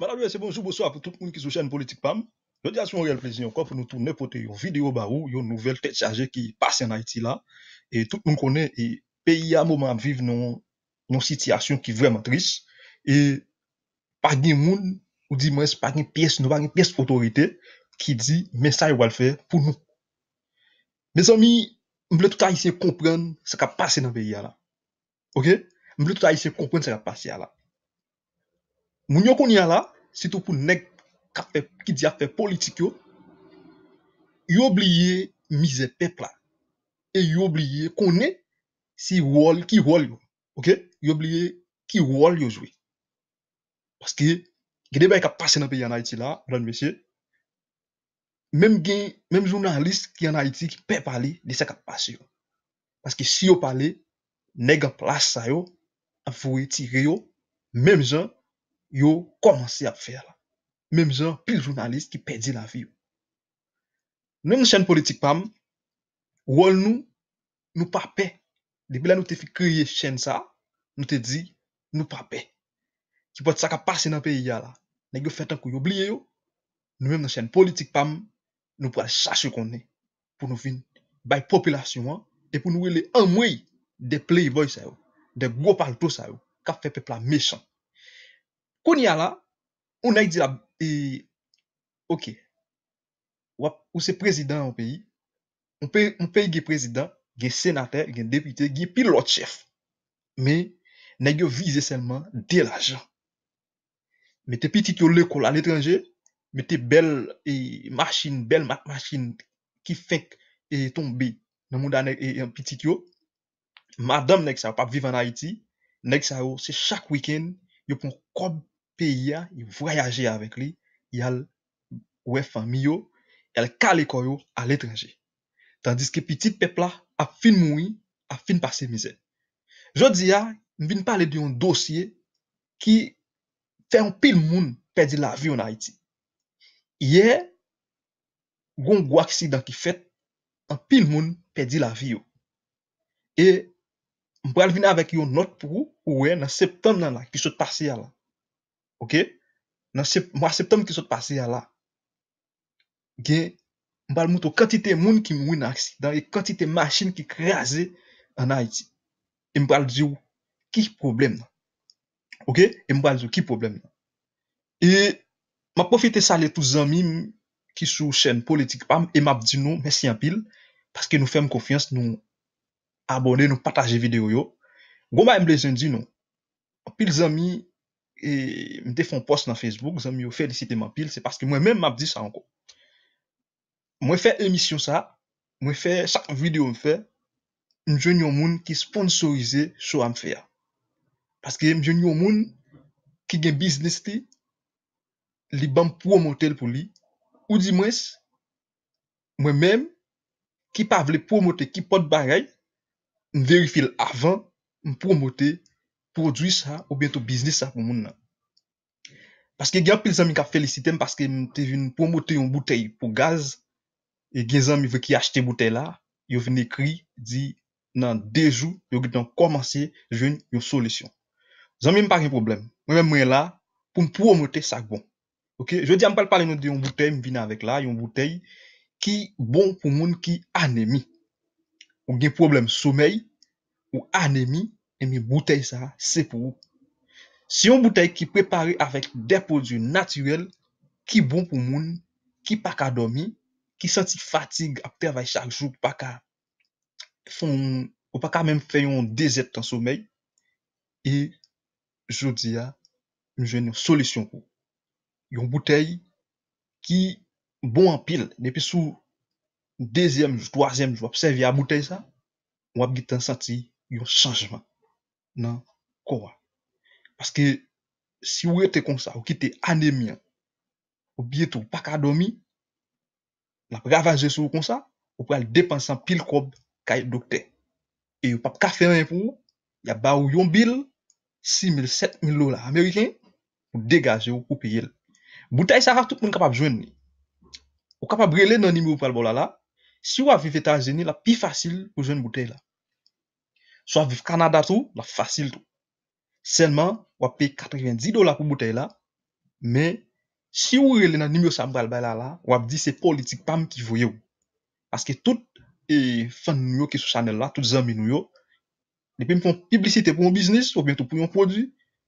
Manalou e se bonjou, bonso apou tout moun ki sou chen politik pam. Jodi aswou an real prezinyon kon pou nou toune poten yon video barou, yon nouvel tet chaje ki pase nan Haiti la. Et tout moun kone, peyi a mouman ap vive nan sityasyon ki vreman tris. Et pagnin moun, ou dimens, pagnin piyes nouvan, piyes potorite ki di mensay walfe pou nou. Mes ami, mwen mwen tout a isye komprenn se ka pase nan peyi a la. Ok? Mwen mwen tout a isye komprenn se ka pase a la. Mounyon konye la, sitou pou neg ki di afe politik yo, yo oubliye mize pepla. E yo oubliye konye si wol, ki wol yo. Yo oubliye ki wol yo zwe. Paske, gen e bay kapase nan pe yanay ti la, nan mesye. Mem gen, mem jounan list ki yanay ti pe pali, ne se kapase yo. Paske si yo pali, neg a plas sayo, an fwe ti reyo, mem joun yo komanse ap fè la. Mem jan pil jounalist ki pedi la vi yo. Nou men chen politik pam, wòl nou, nou pape. Li bila nou te fi kriye chen sa, nou te di, nou pape. Ki pot sa ka pase nan pe yi ya la, negyo fetan kou yo bliye yo, nou men nan chen politik pam, nou pou al chache yon konen, pou nou vin bay popilasyon an, e pou nou wele amwey de playboy sa yo, de gwo pal to sa yo, kap fe pepla mechon. Koun ya la, ou nèk di la, e, ok, wap, ou se prezidant an peyi, an peyi gen prezidant, gen senater, gen depite, gen pilot chef, me, nèk yo vize selman del ajan. Mè te pitik yo lèkou la l'étranger, mè te bel, e, bel matmasin ki fèk e ton bi, nan mou da nèk e pitik yo, madame nèk sa wap ap vivan a iti, nèk sa wap se chak wikèn, yo pou kon peyi ya, yo voyaje ya avèk li, yal we fanmi yo, el kalikoy yo al etranje. Tandis ke pitit pepla ap fin moui, ap fin pase mizè. Jodi ya, mbin pale di yon dosye ki fè an pil moun pedi la vi yo naiti. Ye, goun gwak si dan ki fèt, an pil moun pedi la vi yo. E, Mwa al vina avèk yon not pou wè e, nan septem nan la, ki sot pase ya la. Ok? Nan mwa septem ki sot pase ya la. Gen, mwa al moutou kantite moun ki mwen aksidan, e kantite masin ki kreaze an Haiti. E mwa al ziw ki problem nan. Ok? E mwa al ziw ki problem nan. E, mwa profite sa lè tou zami ki sou chen politik pam, e mwa ap di nou, mwen si apil, paske nou fèm konfians, nou... abone nou pataje videyo yo. Goma m lesen di nou, pil zami, m defon post nan Facebook, zami yo felicite m apil, se paske mwen men m apdi sa anko. Mwen fe emisyon sa, mwen fe chak videyo m fe, m jwen yon moun ki sponsorize sou am fe ya. Paske m jwen yon moun ki gen biznesti, li ban promote l pou li, ou di mwen se, mwen men, ki pa vle promote ki pot bagay, m verifi l avan m promote prodwi sa ou bientou biznis sa pou moun nan. Paske gen apil zan mi ka felisite m paske m te vin m promote yon boutei pou gaz e gen zan mi ve ki achete boutei la yo vini kri di nan dejou yo gitan komanse jen yon solisyon. Zan mi m pari problem. M wè m wè la pou m promote sak bon. Ok, jodi am pal pale nou de yon boutei m vina vek la yon boutei ki bon pou moun ki anemi. ou, des problème sommeil, ou anémie, et mes bouteilles, ça, c'est pour Si on une bouteille qui est préparée avec des produits naturels, qui bon pour le monde, qui n'a pas qu'à dormir, qui sentit fatigue à travailler chaque jour, pas qu'à, font, ou pas qu'à même faire une déserte en sommeil, et, je dis à, j'ai une solution pour une bouteille qui est bonne en pile, n'est pas deuxième, troisième je vais observer à bouteille ça, on va un senti un changement dans quoi. Parce que si vous êtes comme ça, vous quittez anémien, ou bientôt pas qu'à dormir, la ravager sur vous comme ça, vous pouvez dépenser pile comme le docteur. Et vous pas qu'à faire pour vous, il y a ba ou bill 6 000, 7 000 dollars américains pour dégager ou pour payer. Bouteille ça, tout le monde capable de joindre. Vous capable de brûler dans le numéro par là là. Si w ap viv etajeni, la pi fasil pou jen boutey la. So ap viv Kanada tou, la fasil tou. Senman, w ap pey 90 dola pou boutey la. Men, si w rele nan nimyo sambal bay la la, w ap di se politik pam ki voye ou. Paske tout e fan nou yo ki sou chanel la, tout zanmi nou yo. Ne pe m fon publicite pou mou biznis, ou bientou pou yon produ.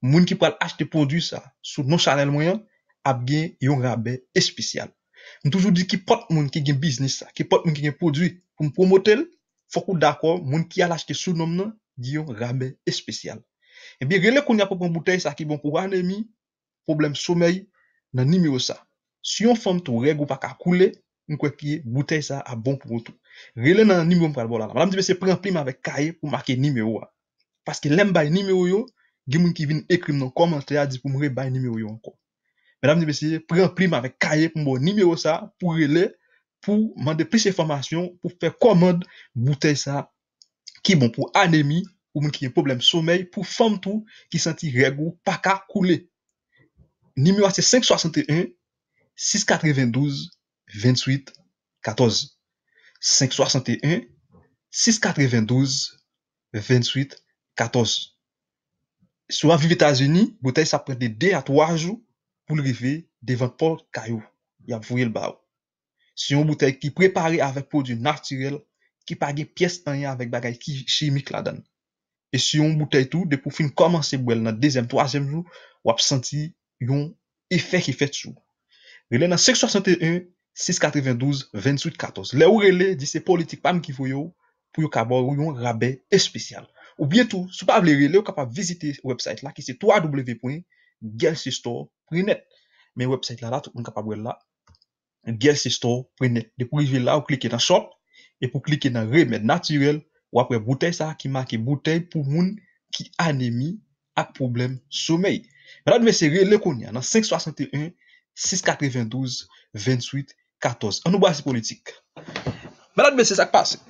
Moun ki pral achte produ sa, sou non chanel mwen, ap gen yon rabè espesyal. Mwen toujou di ki pot mwen ki gen biznis sa, ki pot mwen ki gen prodwi pou m pou motel, fokou dakwa mwen ki alashke sou nom nan, di yon rame espesyal. Ebi eh rele konye apopon boutei sa ki bon pou rane mi, problem soumey nan nimeyo sa. Si yon fom tou reg ou pa kakule, mwen kwe ki boutei sa a bon pou moutou. Rele nan nimeyo mpral bolala. Mwen amdi mwen se pren prim avek kaye pou make nimeyo wa. Paske lem bay nimeyo yo, gen mwen ki vin ekrim nan komante ya di pou mre bay nimeyo yo ankon. Mèdam Nibeseye, pre-prime avek kaye pou moun nimeyo sa, pou rele, pou mande plis informasyon, pou fe komod boute sa, ki bon pou anemi, ou moun ki yon problem somey, pou fam tou ki santi regou, pa ka koule. Nimeyo a se 561-692-2814. 561-692-2814. Sou an vi Vita Zeni, boute sa prete de de atwa jou, pou l'rive, devan pou kayou. Ya pou yel ba ou. Si yon bouteille ki prepare avèk pòdjou naturel, ki page pièst an yè avèk bagay ki chimik la dan. E si yon bouteille tou, depou fin komanse mwèl nan dezem, toazem jou, wap senti yon efèk-efèk chou. Relè nan 161 692-2814. Lè ou relè di se politik pan ki foyou pou yon kabor ou yon rabè espesyal. Ou bientou, sou pab lè relè ou kapap vizite wèbsayt la ki se www. Gelsistore.net Men website la la, tout moun kapabwe la Gelsistore.net De pou i ve la ou klike nan short E pou klike nan remèd naturel Ou apre bouteil sa ki make bouteil Pou moun ki anemi Ak problem soumey Mè la di mè se re lekonya nan 561 6922 2814 An nou basi politik Mè la di mè se sak pase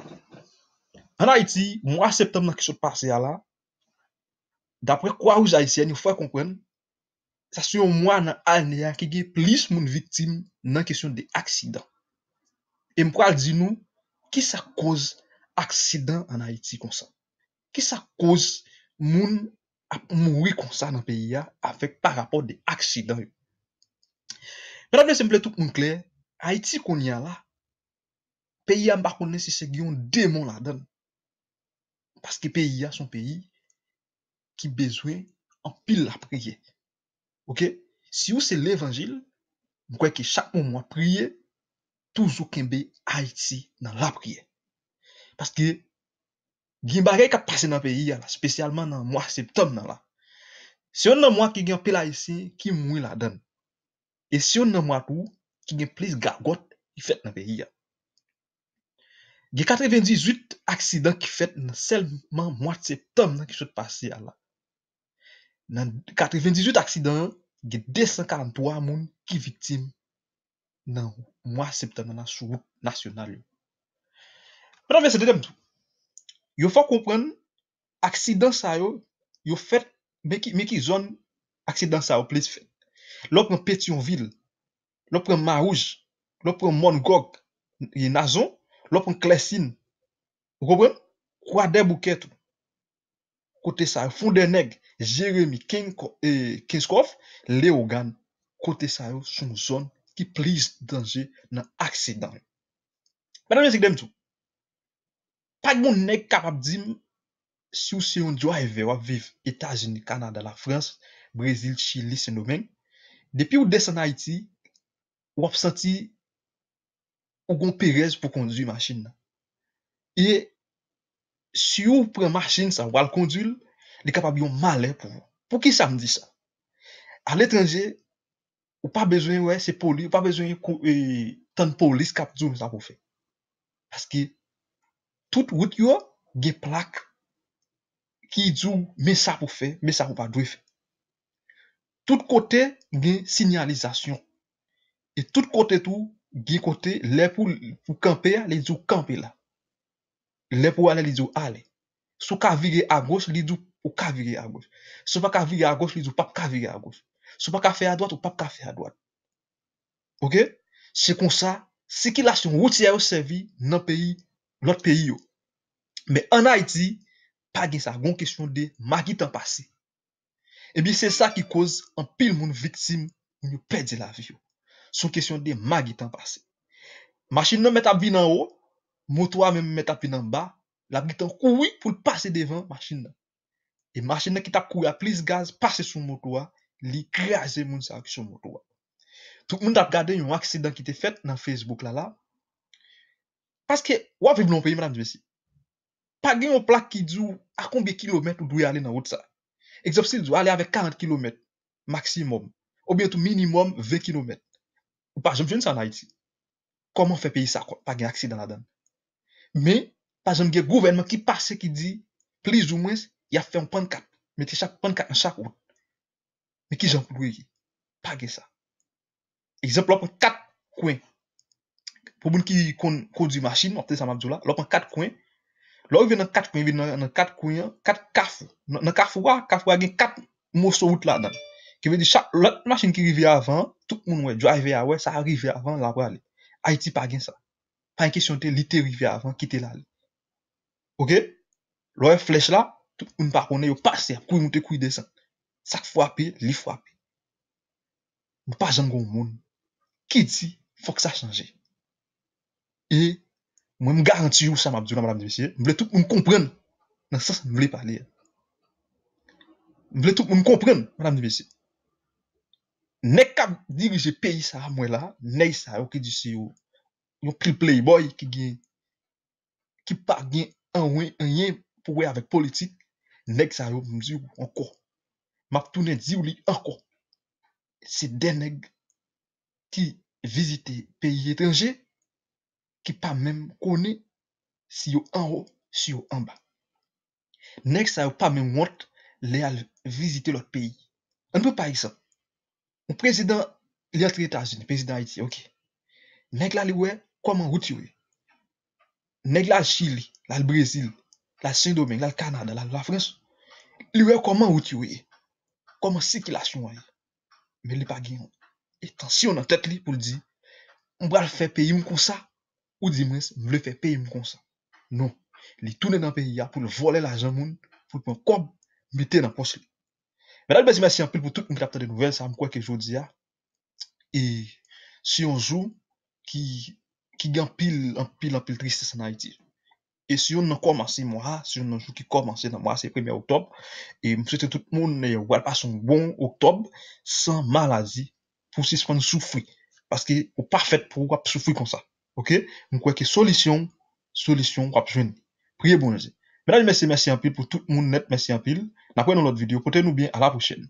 An Haiti, moun a septem nan kisot pase ya la Dapre kwa ou jayise An yon fwa konpwen sa syon mwa nan al niya ki ge plis moun viktim nan kesyon de aksidan. E mpwa al di nou, ki sa koz aksidan an Haiti konsan? Ki sa koz moun ap mwoui konsan nan peyi ya avèk par rapport de aksidan yon? Mwen ap lè se mple tout moun kler, Haiti kon ya la, peyi ya mba kon ne se segyon demon la den. Paske peyi ya son peyi ki bezwe an pil la priye. Ok, si ou se l'evangil, mkwe ki chak moun mwa priye, toujou kenbe a iti nan la priye. Paske, gen barek ap pase nan pe yi ya la, spesyalman nan mwa septem nan la. Se yon nan mwa ki gen pelay si, ki mwen la den. E se yon nan mwa tou, ki gen plis gagot, ki fet nan pe yi ya. Gen 98 aksidant ki fet nan selman mwa septem nan ki chot pase ya la. nan 98 aksidant, ge 243 moun ki vitim nan mwa septem nan asurou nasyonal yo. Mwen anve se dedem tou, yo fò kompren, aksidant sa yo, yo fèt, meki zon, aksidant sa yo plez fèt. Lòp ren Petionville, lòp ren Marouj, lòp ren Mongok, lòp ren Klesin, kwa de bouket, kote sa yo, Fondeneg, Jeremie Kenskov eh, le ogan kote sa yo sou nou son ki plis danje nan aksedan. Badami, se gdem tou. Pag moun nek kapap di mou, si ou se yon djwa eve wap viv etajen kanada la Frans, Brazil, Chile, Senoumen, depi ou desa na iti, wap sati ou gon perez pou kondi yon masin na. E, si ou pren masin sa wal kondi l, Li ka pa bi yon male pou yon. Pou ki sa m di sa? A letranje, ou pa bejwen, wè, se poli, ou pa bejwen, ton e, polis kap di yon sa pou fe. Paske, tout wot yo, ge plak, ki di yon, me sa pou fe, me sa pou pa dwe fe. Tout kote, gen sinyalizasyon. Et tout kote tou, gen kote, le pou, pou kampe, li di yon kampe la. Le pou wale, li di yon ale. Sou ka vile a gos, li di yon, Ou ka viri a goch. Sou pa ka viri a goch, li zou pap ka viri a goch. Sou pa ka fer a doat, ou pap ka fer a doat. Ok? Se kon sa, eh se ki la son wouti a yo servi nan peyi, lot peyi yo. Me anay ti, pa gen sa. Gon kesyon de magi tan pase. Ebi se sa ki koz an pil moun viktim moun yo perde la viyo. Sou kesyon de magi tan pase. Masin nan met ap binan o, moutwa men met ap binan ba, la bitan koui pou l'pase devan masin nan. E machene ki tap kou ya plis gaz, passe sou motowa, li kreaje moun sa akisyon motowa. Tou moun tap gade yon aksidan ki te fet nan Facebook la la. Paske, wap ve blon peyi mran di ve si. Pagen yon plak ki djou akonbe kilomet ou dwe ale nan wot sa. Ek zopse djou ale ave 40 kilomet maksimum. Ou bietou minimum 20 kilomet. Ou pasjom jen sa na iti. Koman fe peyi sa akon, pagen aksidan la dan. Me, pasjom gen gouvenman ki pase ki di, plis ou mwens, y a fait un point cap. Mettez chaque quatre dans chaque route. Mais qui j'en Pas ça. Exemple, quatre coins. Pour moun qui une machine, on ça m'a dit là, y a quatre coins. L'autre vient dans quatre coins, vient dans quatre coins, quatre carrefours. Dans carrefour, carrefour a quatre morceaux route là-dedans. Qui veut dire chaque machine qui arrive avant, tout le monde ouais, drive ouais, ça arrive avant là bas aller. Haïti pas gain ça. Pas une question de arrivé avant, quitter là. OK? L'autre flèche là, mwen pa kone yo pase ap kou yon te kou de san sak fwa pe, li fwa pe mwen pa jan goun moun ki di, fwa k sa chanje e mwen m garanti yo sa mabdou la mranm de besye mwen vle tou m konpren nan sas mwen vle parli mwen vle tou m konpren mranm de besye nek ap dirije peyi sa amwe la ney sa yo ki di si yo yo kriplei boy ki gen ki pa gen anwen anyen pou we avek politik Nèk sa yo mzirou anko. Map tou net zi ou li anko. Se denèk ki vizite peyi etrengè, ki pa mèm kone si yo anho, si yo anba. Nèk sa yo pa mèm wot le al vizite lot peyi. An pou pa yi san. Mwen prezident li atre etajine, prezident iti, ok. Nèk la li we, kwa man wot yo we? Nèk la chili, la lbrezil. la Saint-Domingue, le Canada, la France, lui a comment outiller, comment circulation, mais il n'y a pas de tension dans la tête pour dire, on va le faire payer comme ça, ou dire, on le faire payer comme ça. Non, il tourne dans le pays pour voler l'argent, pour le prendre comme, mettre dans la poche. Mesdames et Messieurs, merci pour tout le monde qui a de nouvelles, ça me croit que je dis, hein. et si on joue, qui, qui gagne pile, en pile, en pile tristesse en Haïti. Et si on a commencé moi, si on a joué qui commence dans moi, c'est 1er octobre, et je tout le monde voit passer un bon octobre sans maladie pour suspendre souffrir. Parce que n'est pas fait pour souffrir comme ça. Ok? Donc, croit que solution, solution, on prier jouer. Priez bon Dieu. et merci un peu pour tout le monde net, merci un peu. dans notre vidéo. Portez-nous bien, à la prochaine.